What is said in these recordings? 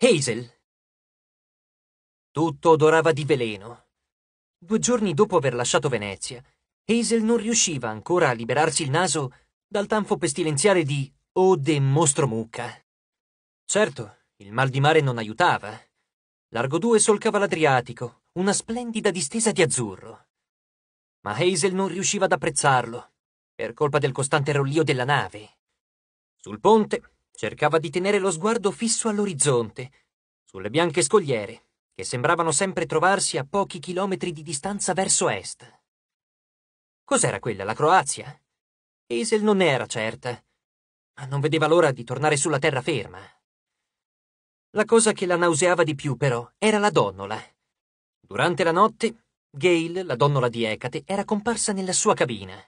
Hazel. Tutto odorava di veleno. Due giorni dopo aver lasciato Venezia, Hazel non riusciva ancora a liberarsi il naso dal tanfo pestilenziale di O de mostro mucca. Certo, il mal di mare non aiutava. Largo due solcava l'Adriatico, una splendida distesa di azzurro. Ma Hazel non riusciva ad apprezzarlo, per colpa del costante rollio della nave. Sul ponte Cercava di tenere lo sguardo fisso all'orizzonte, sulle bianche scogliere, che sembravano sempre trovarsi a pochi chilometri di distanza verso est. Cos'era quella, la Croazia? Esel non ne era certa, ma non vedeva l'ora di tornare sulla terraferma. La cosa che la nauseava di più, però, era la donnola. Durante la notte, Gail, la donnola di Ecate, era comparsa nella sua cabina.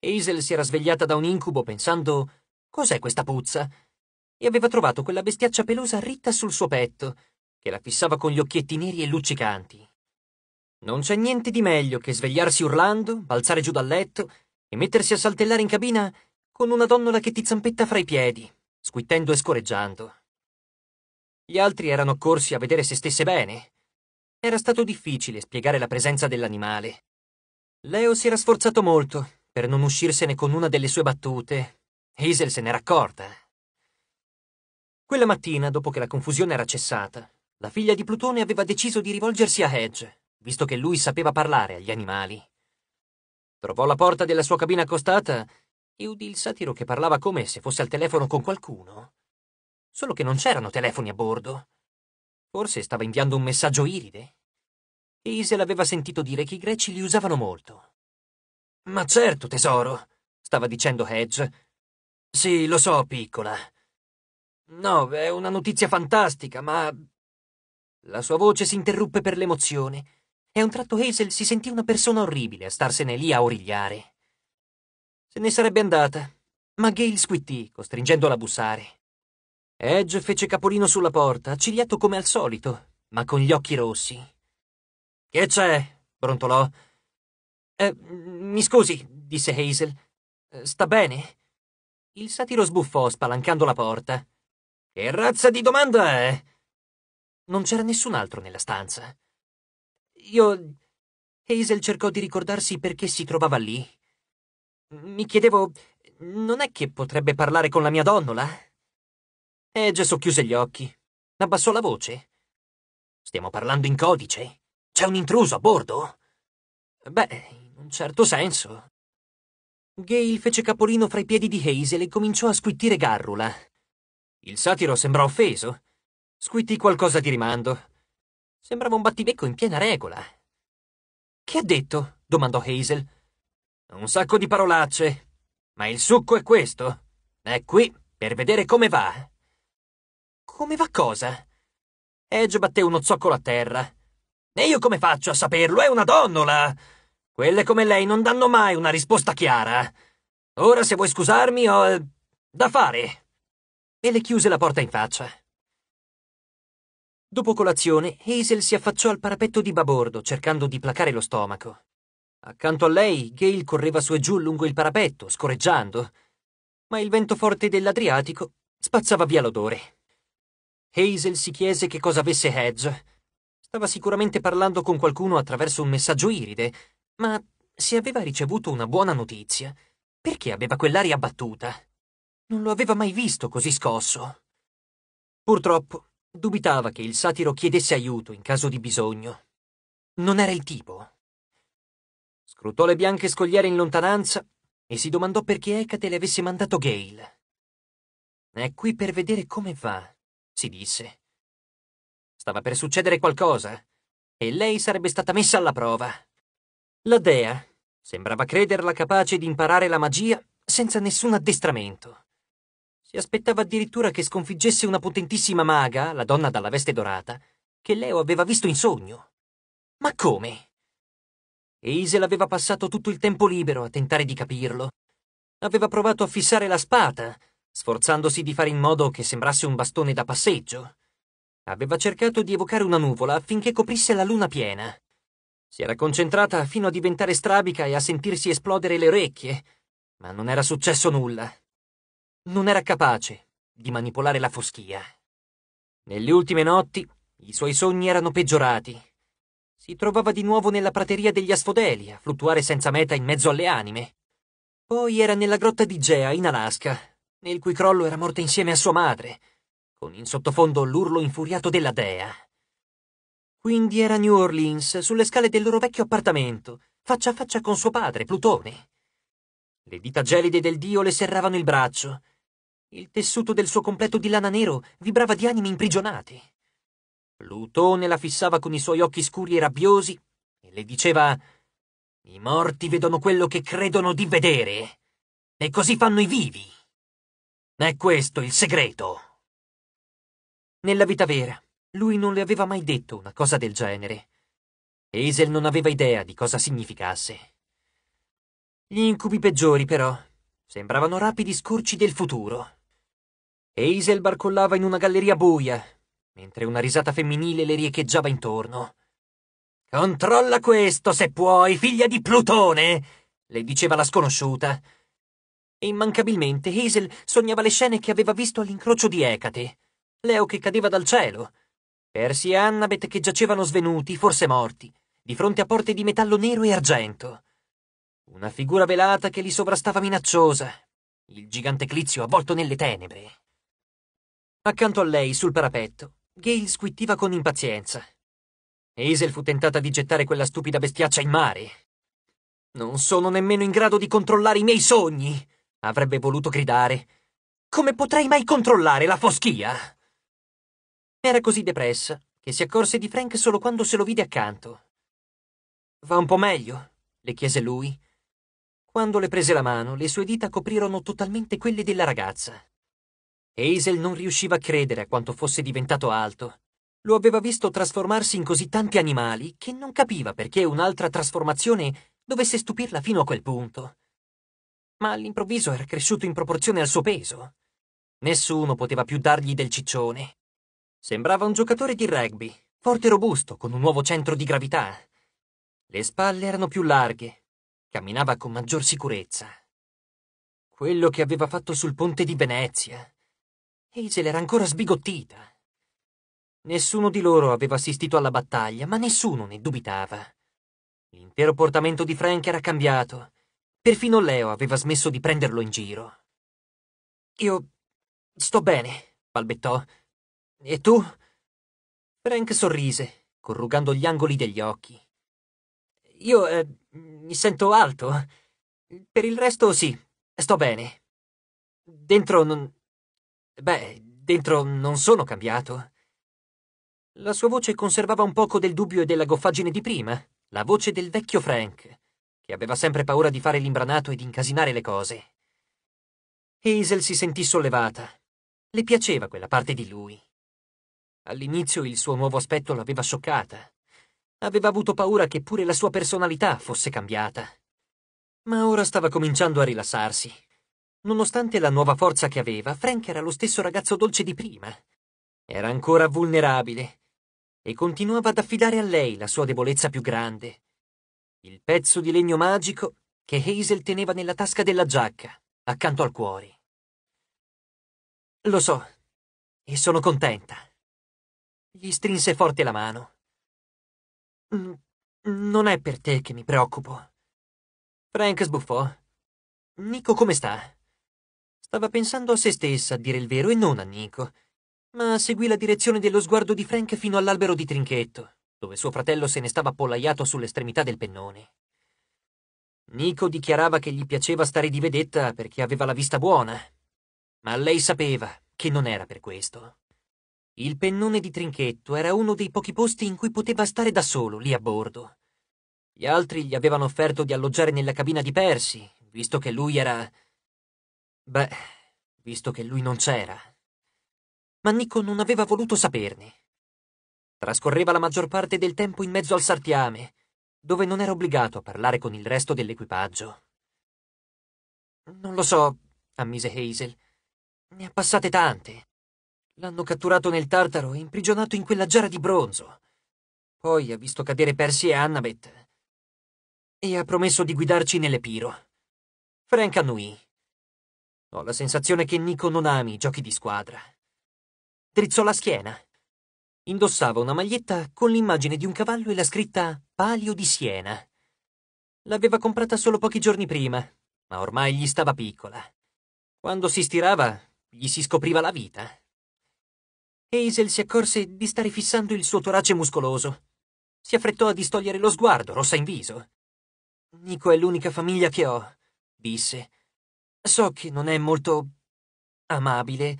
Hazel si era svegliata da un incubo pensando Cos'è questa puzza? E aveva trovato quella bestiaccia pelosa ritta sul suo petto, che la fissava con gli occhietti neri e luccicanti. Non c'è niente di meglio che svegliarsi urlando, balzare giù dal letto e mettersi a saltellare in cabina con una donnola che ti zampetta fra i piedi, squittendo e scorreggiando. Gli altri erano accorsi a vedere se stesse bene. Era stato difficile spiegare la presenza dell'animale. Leo si era sforzato molto per non uscirsene con una delle sue battute, Hazel se n'era accorta. Eh. Quella mattina, dopo che la confusione era cessata, la figlia di Plutone aveva deciso di rivolgersi a Hedge, visto che lui sapeva parlare agli animali. Trovò la porta della sua cabina accostata e udì il satiro che parlava come se fosse al telefono con qualcuno. Solo che non c'erano telefoni a bordo. Forse stava inviando un messaggio iride. Hazel aveva sentito dire che i greci li usavano molto. Ma certo, tesoro, stava dicendo Hedge, sì, lo so, piccola. No, è una notizia fantastica, ma... La sua voce si interruppe per l'emozione e a un tratto Hazel si sentì una persona orribile a starsene lì a origliare. Se ne sarebbe andata, ma Gale squittì, costringendola a bussare. Edge fece capolino sulla porta, accigliato come al solito, ma con gli occhi rossi. Che c'è? brontolò. Eh, mi scusi, disse Hazel. Sta bene? Il satiro sbuffò, spalancando la porta. Che razza di domanda è? Non c'era nessun altro nella stanza. Io. Hazel cercò di ricordarsi perché si trovava lì. Mi chiedevo. Non è che potrebbe parlare con la mia donnola? E Gesso chiuse gli occhi. Abbassò la voce. Stiamo parlando in codice. C'è un intruso a bordo? Beh, in un certo senso. Gale fece capolino fra i piedi di Hazel e cominciò a squittire Garrula. Il satiro sembrò offeso. Squittì qualcosa di rimando. Sembrava un battibecco in piena regola. Che ha detto? domandò Hazel. Un sacco di parolacce. Ma il succo è questo. È qui per vedere come va. Come va cosa? Edge batté uno zoccolo a terra. E io come faccio a saperlo? È una donnola! Quelle come lei non danno mai una risposta chiara. Ora, se vuoi scusarmi, ho... Eh, da fare. E le chiuse la porta in faccia. Dopo colazione, Hazel si affacciò al parapetto di babordo, cercando di placare lo stomaco. Accanto a lei, Gale correva su e giù lungo il parapetto, scorreggiando, ma il vento forte dell'Adriatico spazzava via l'odore. Hazel si chiese che cosa avesse Hedge. Stava sicuramente parlando con qualcuno attraverso un messaggio iride, ma se aveva ricevuto una buona notizia, perché aveva quell'aria battuta? Non lo aveva mai visto così scosso. Purtroppo, dubitava che il satiro chiedesse aiuto in caso di bisogno. Non era il tipo. Scrutò le bianche scogliere in lontananza e si domandò perché Ecate le avesse mandato Gale. È qui per vedere come va, si disse. Stava per succedere qualcosa e lei sarebbe stata messa alla prova. La dea sembrava crederla capace di imparare la magia senza nessun addestramento. Si aspettava addirittura che sconfiggesse una potentissima maga, la donna dalla veste dorata, che Leo aveva visto in sogno. Ma come? Isel aveva passato tutto il tempo libero a tentare di capirlo. Aveva provato a fissare la spada, sforzandosi di fare in modo che sembrasse un bastone da passeggio. Aveva cercato di evocare una nuvola affinché coprisse la luna piena. Si era concentrata fino a diventare strabica e a sentirsi esplodere le orecchie, ma non era successo nulla. Non era capace di manipolare la foschia. Nelle ultime notti i suoi sogni erano peggiorati. Si trovava di nuovo nella prateria degli Asfodeli, a fluttuare senza meta in mezzo alle anime. Poi era nella grotta di Gea, in Alaska, nel cui crollo era morta insieme a sua madre, con in sottofondo l'urlo infuriato della dea. Quindi era New Orleans, sulle scale del loro vecchio appartamento, faccia a faccia con suo padre, Plutone. Le dita gelide del dio le serravano il braccio. Il tessuto del suo completo di lana nero vibrava di anime imprigionate. Plutone la fissava con i suoi occhi scuri e rabbiosi e le diceva «I morti vedono quello che credono di vedere, e così fanno i vivi. È questo il segreto». Nella vita vera, lui non le aveva mai detto una cosa del genere. Hazel non aveva idea di cosa significasse. Gli incubi peggiori, però, sembravano rapidi scorci del futuro. Hazel barcollava in una galleria buia, mentre una risata femminile le riecheggiava intorno. Controlla questo, se puoi, figlia di Plutone! le diceva la sconosciuta. E immancabilmente Hazel sognava le scene che aveva visto all'incrocio di Ecate. Leo che cadeva dal cielo, Percy e Annabeth che giacevano svenuti, forse morti, di fronte a porte di metallo nero e argento. Una figura velata che li sovrastava minacciosa, il gigante Clizio avvolto nelle tenebre. Accanto a lei, sul parapetto, Gale squittiva con impazienza. Hazel fu tentata di gettare quella stupida bestiaccia in mare. Non sono nemmeno in grado di controllare i miei sogni! avrebbe voluto gridare. Come potrei mai controllare la foschia? Era così depressa che si accorse di Frank solo quando se lo vide accanto. Va un po' meglio? le chiese lui. Quando le prese la mano, le sue dita coprirono totalmente quelle della ragazza. Hazel non riusciva a credere a quanto fosse diventato alto. Lo aveva visto trasformarsi in così tanti animali che non capiva perché un'altra trasformazione dovesse stupirla fino a quel punto. Ma all'improvviso era cresciuto in proporzione al suo peso. Nessuno poteva più dargli del ciccione Sembrava un giocatore di rugby, forte e robusto, con un nuovo centro di gravità. Le spalle erano più larghe, camminava con maggior sicurezza. Quello che aveva fatto sul ponte di Venezia. Hazel era ancora sbigottita. Nessuno di loro aveva assistito alla battaglia, ma nessuno ne dubitava. L'intero portamento di Frank era cambiato. Perfino Leo aveva smesso di prenderlo in giro. Io sto bene, balbettò e tu? Frank sorrise, corrugando gli angoli degli occhi. Io eh, mi sento alto. Per il resto sì, sto bene. Dentro non... Beh, dentro non sono cambiato. La sua voce conservava un poco del dubbio e della goffaggine di prima, la voce del vecchio Frank, che aveva sempre paura di fare l'imbranato e di incasinare le cose. Hazel si sentì sollevata. Le piaceva quella parte di lui. All'inizio il suo nuovo aspetto l'aveva scioccata. Aveva avuto paura che pure la sua personalità fosse cambiata. Ma ora stava cominciando a rilassarsi. Nonostante la nuova forza che aveva, Frank era lo stesso ragazzo dolce di prima. Era ancora vulnerabile e continuava ad affidare a lei la sua debolezza più grande. Il pezzo di legno magico che Hazel teneva nella tasca della giacca, accanto al cuore. Lo so, e sono contenta. Gli strinse forte la mano. Non è per te che mi preoccupo. Frank sbuffò. Nico come sta? Stava pensando a se stessa, a dire il vero, e non a Nico, ma seguì la direzione dello sguardo di Frank fino all'albero di Trinchetto, dove suo fratello se ne stava appollaiato sull'estremità del pennone. Nico dichiarava che gli piaceva stare di vedetta perché aveva la vista buona, ma lei sapeva che non era per questo. Il pennone di Trinchetto era uno dei pochi posti in cui poteva stare da solo lì a bordo. Gli altri gli avevano offerto di alloggiare nella cabina di Persi, visto che lui era... Beh, visto che lui non c'era. Ma Nico non aveva voluto saperne. Trascorreva la maggior parte del tempo in mezzo al sartiame, dove non era obbligato a parlare con il resto dell'equipaggio. Non lo so, ammise Hazel. Ne ha passate tante. L'hanno catturato nel Tartaro e imprigionato in quella giara di bronzo. Poi ha visto cadere Percy e Annabeth. E ha promesso di guidarci nell'Epiro. Frank annui. Ho la sensazione che Nico non ami i giochi di squadra. Drizzò la schiena. Indossava una maglietta con l'immagine di un cavallo e la scritta Palio di Siena. L'aveva comprata solo pochi giorni prima, ma ormai gli stava piccola. Quando si stirava, gli si scopriva la vita. Hazel si accorse di stare fissando il suo torace muscoloso. Si affrettò a distogliere lo sguardo, rossa in viso. Nico è l'unica famiglia che ho, disse. So che non è molto amabile,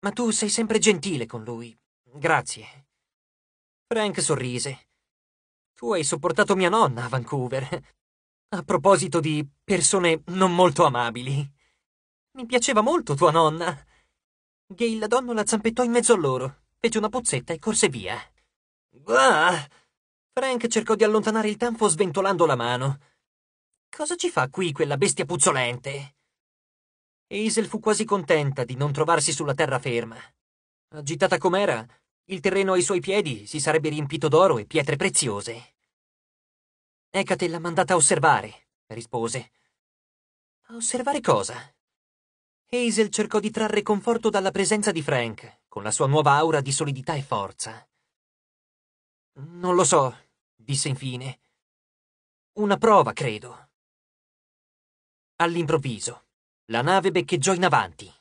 ma tu sei sempre gentile con lui. Grazie. Frank sorrise. Tu hai sopportato mia nonna a Vancouver. A proposito di persone non molto amabili. Mi piaceva molto tua nonna. Gail la donnola zampettò in mezzo a loro, fece una puzzetta e corse via. Ah! Frank cercò di allontanare il tanfo sventolando la mano. Cosa ci fa qui quella bestia puzzolente? Hazel fu quasi contenta di non trovarsi sulla terraferma. Agitata com'era, il terreno ai suoi piedi si sarebbe riempito d'oro e pietre preziose. Ecate l'ha mandata a osservare, rispose. A osservare cosa? Hazel cercò di trarre conforto dalla presenza di Frank, con la sua nuova aura di solidità e forza. Non lo so, disse infine. Una prova, credo. All'improvviso, la nave beccheggiò in avanti.